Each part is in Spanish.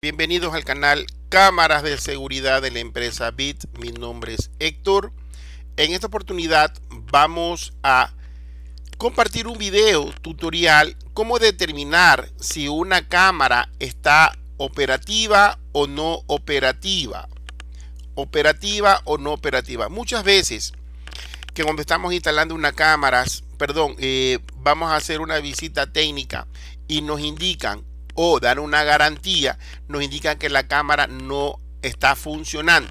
Bienvenidos al canal Cámaras de Seguridad de la empresa BIT. Mi nombre es Héctor. En esta oportunidad vamos a compartir un video tutorial cómo determinar si una cámara está operativa o no operativa. Operativa o no operativa. Muchas veces que cuando estamos instalando una cámara, perdón, eh, vamos a hacer una visita técnica y nos indican o dar una garantía nos indica que la cámara no está funcionando.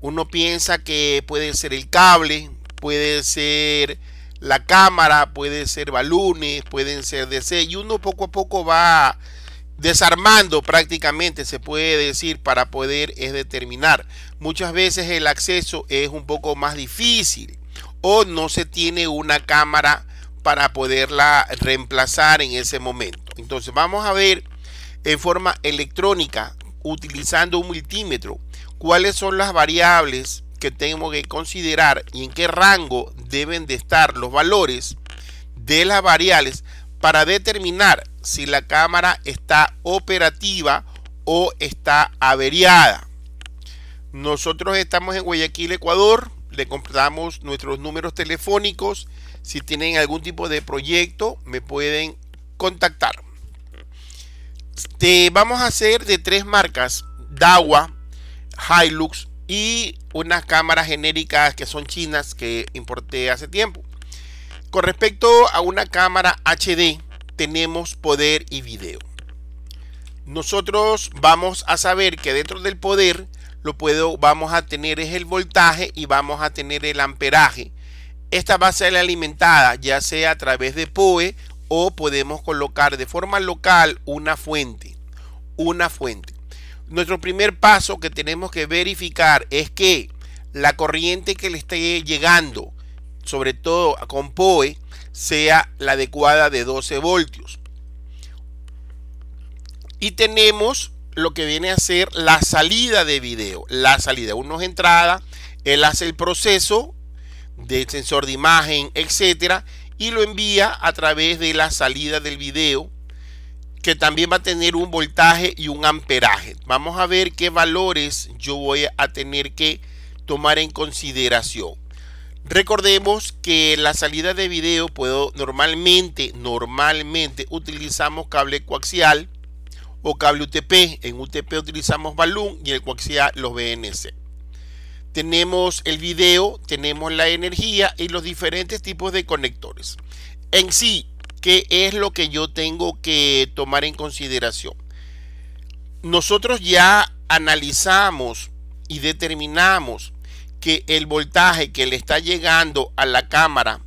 Uno piensa que puede ser el cable, puede ser la cámara, puede ser balones, pueden ser DC y uno poco a poco va desarmando prácticamente, se puede decir, para poder es eh, determinar. Muchas veces el acceso es un poco más difícil o no se tiene una cámara para poderla reemplazar en ese momento. Entonces vamos a ver en forma electrónica utilizando un multímetro. ¿Cuáles son las variables que tenemos que considerar y en qué rango deben de estar los valores de las variables para determinar si la cámara está operativa o está averiada? Nosotros estamos en Guayaquil, Ecuador. Le compramos nuestros números telefónicos. Si tienen algún tipo de proyecto, me pueden contactar. Te vamos a hacer de tres marcas, Dawa, Hilux y unas cámaras genéricas que son chinas que importé hace tiempo. Con respecto a una cámara HD, tenemos poder y video. Nosotros vamos a saber que dentro del poder lo puedo, vamos a tener es el voltaje y vamos a tener el amperaje. Esta va a ser alimentada ya sea a través de PoE o podemos colocar de forma local una fuente. Una fuente. Nuestro primer paso que tenemos que verificar es que la corriente que le esté llegando, sobre todo con POE, sea la adecuada de 12 voltios. Y tenemos lo que viene a ser la salida de video. La salida, uno es entrada, él hace el proceso del sensor de imagen, etcétera y lo envía a través de la salida del video que también va a tener un voltaje y un amperaje. Vamos a ver qué valores yo voy a tener que tomar en consideración. Recordemos que la salida de video puedo normalmente, normalmente utilizamos cable coaxial o cable UTP. En UTP utilizamos balloon y el coaxial los BNC tenemos el video, tenemos la energía y los diferentes tipos de conectores. En sí, ¿qué es lo que yo tengo que tomar en consideración? Nosotros ya analizamos y determinamos que el voltaje que le está llegando a la cámara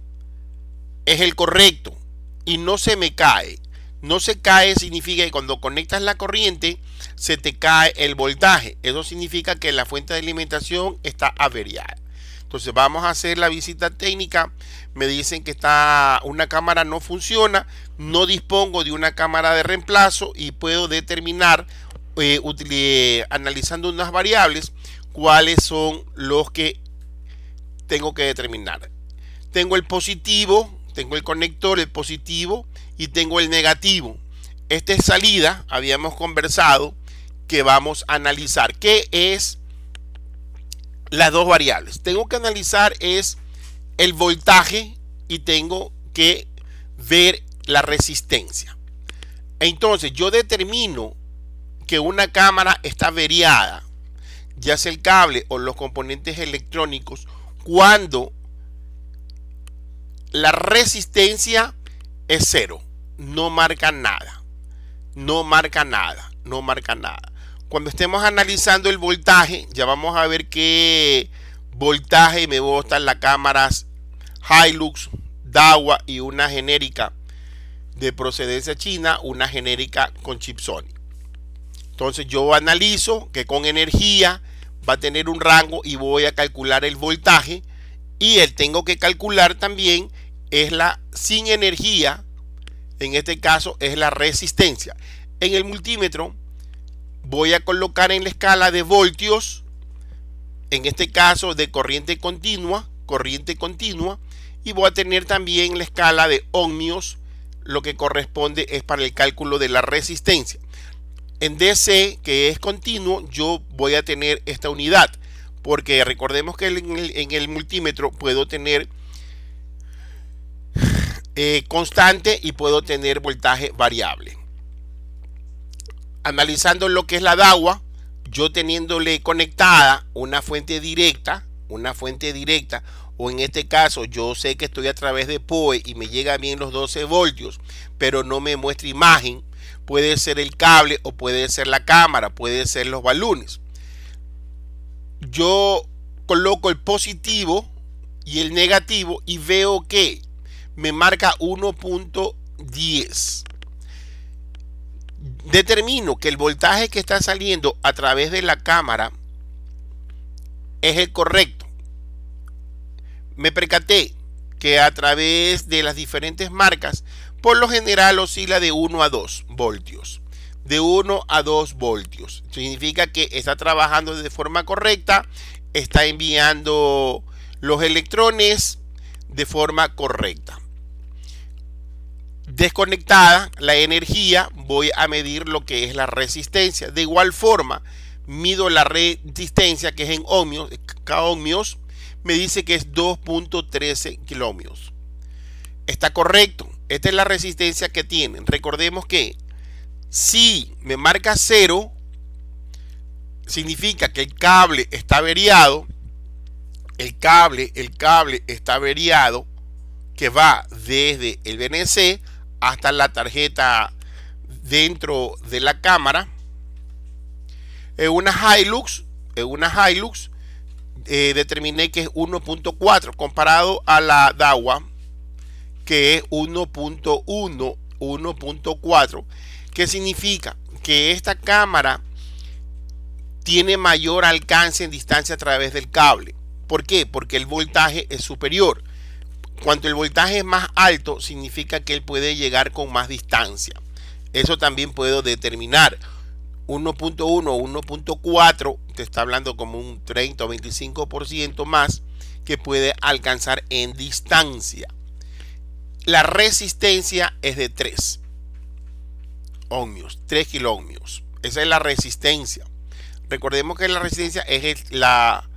es el correcto y no se me cae. No se cae significa que cuando conectas la corriente, se te cae el voltaje. Eso significa que la fuente de alimentación está averiada. Entonces vamos a hacer la visita técnica. Me dicen que está una cámara no funciona, no dispongo de una cámara de reemplazo y puedo determinar eh, eh, analizando unas variables cuáles son los que tengo que determinar. Tengo el positivo, tengo el conector, el positivo y tengo el negativo. Esta es salida, habíamos conversado que vamos a analizar, que es las dos variables. Tengo que analizar es el voltaje y tengo que ver la resistencia. Entonces yo determino que una cámara está averiada, ya sea el cable o los componentes electrónicos, cuando la resistencia es cero, no marca nada, no marca nada, no marca nada cuando estemos analizando el voltaje, ya vamos a ver qué voltaje me botan las cámaras Hilux, Dawa y una genérica de procedencia china, una genérica con chip Sony. Entonces yo analizo que con energía va a tener un rango y voy a calcular el voltaje y el tengo que calcular también es la sin energía, en este caso es la resistencia. En el multímetro voy a colocar en la escala de voltios, en este caso de corriente continua, corriente continua, y voy a tener también la escala de ohmios, lo que corresponde es para el cálculo de la resistencia. En DC, que es continuo, yo voy a tener esta unidad, porque recordemos que en el, multímetro puedo tener eh, constante y puedo tener voltaje variable analizando lo que es la DAWA, yo teniéndole conectada una fuente directa, una fuente directa, o en este caso yo sé que estoy a través de POE y me llega bien los 12 voltios, pero no me muestra imagen, puede ser el cable o puede ser la cámara, puede ser los balones. Yo coloco el positivo y el negativo y veo que me marca 1.10. Determino que el voltaje que está saliendo a través de la cámara es el correcto. Me percaté que a través de las diferentes marcas, por lo general oscila de 1 a 2 voltios. De 1 a 2 voltios. Significa que está trabajando de forma correcta, está enviando los electrones de forma correcta desconectada la energía, voy a medir lo que es la resistencia. De igual forma, mido la resistencia que es en ohmios, ohmios me dice que es 2.13 kilómetros. Está correcto. Esta es la resistencia que tienen. Recordemos que si me marca cero significa que el cable está averiado. El cable, el cable está averiado que va desde el BNC hasta la tarjeta dentro de la cámara. En eh, una Hilux, en eh, una Hilux eh, determiné que es 1.4 comparado a la DAWA que es 1.1, 1.4, que significa que esta cámara tiene mayor alcance en distancia a través del cable. ¿Por qué? Porque el voltaje es superior. Cuanto el voltaje es más alto, significa que él puede llegar con más distancia. Eso también puedo determinar. 1.1 o 1.4 te está hablando como un 30 o 25% más que puede alcanzar en distancia. La resistencia es de 3 ohmios, 3 ohmios Esa es la resistencia. Recordemos que la resistencia es la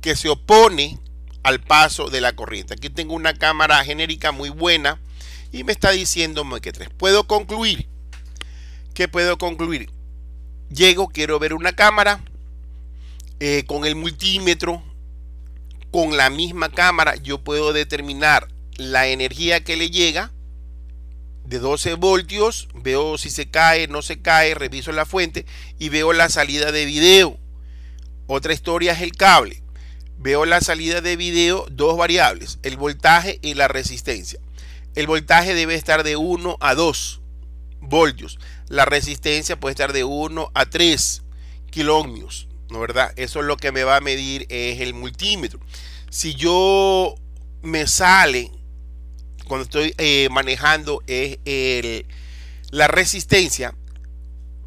que se opone al paso de la corriente. Aquí tengo una cámara genérica muy buena y me está diciendo que tres Puedo concluir. que puedo concluir? Llego, quiero ver una cámara eh, con el multímetro, con la misma cámara, yo puedo determinar la energía que le llega de 12 voltios, veo si se cae, no se cae, reviso la fuente y veo la salida de vídeo Otra historia es el cable veo la salida de video dos variables, el voltaje y la resistencia. El voltaje debe estar de 1 a 2 voltios. La resistencia puede estar de 1 a 3 kilómetros, ¿no verdad? Eso es lo que me va a medir es el multímetro. Si yo me sale cuando estoy eh, manejando es la resistencia,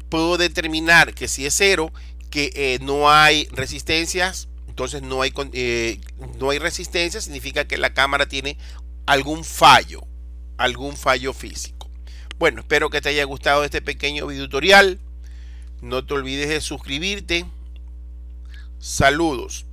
puedo determinar que si es cero, que eh, no hay resistencias entonces no hay, eh, no hay resistencia, significa que la cámara tiene algún fallo, algún fallo físico. Bueno, espero que te haya gustado este pequeño video tutorial. No te olvides de suscribirte. Saludos.